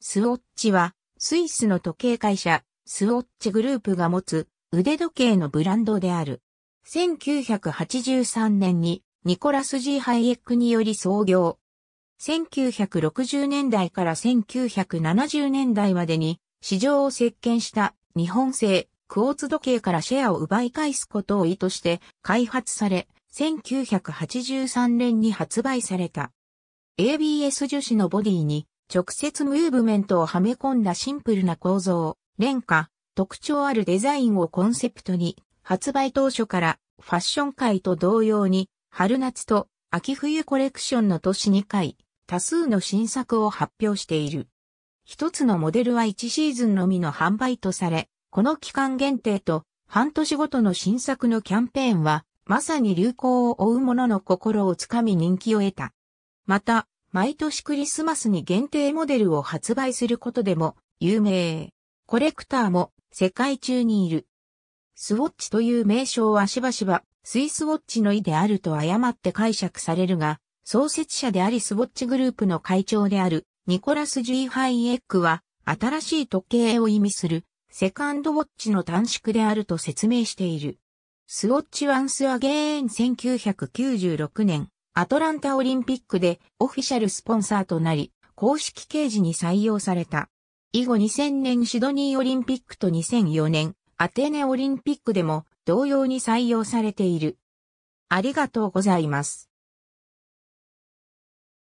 スウォッチは、スイスの時計会社、スウォッチグループが持つ腕時計のブランドである。1983年にニコラス・ジー・ハイエックにより創業。1960年代から1970年代までに市場を席巻した日本製クォーツ時計からシェアを奪い返すことを意図して開発され、1983年に発売された。ABS 樹脂のボディに直接ムーブメントをはめ込んだシンプルな構造、廉価、特徴あるデザインをコンセプトに、発売当初からファッション界と同様に、春夏と秋冬コレクションの年2回、多数の新作を発表している。一つのモデルは1シーズンのみの販売とされ、この期間限定と半年ごとの新作のキャンペーンは、まさに流行を追う者の心をつかみ人気を得た。また、毎年クリスマスに限定モデルを発売することでも有名。コレクターも世界中にいる。スウォッチという名称はしばしばスイスウォッチの意であると誤って解釈されるが、創設者でありスウォッチグループの会長であるニコラス・ジュイ・ハイエックは新しい時計を意味するセカンドウォッチの短縮であると説明している。スウォッチワンスアゲーン1996年アトランタオリンピックでオフィシャルスポンサーとなり、公式掲示に採用された。以後2000年シドニーオリンピックと2004年アテネオリンピックでも同様に採用されている。ありがとうございます。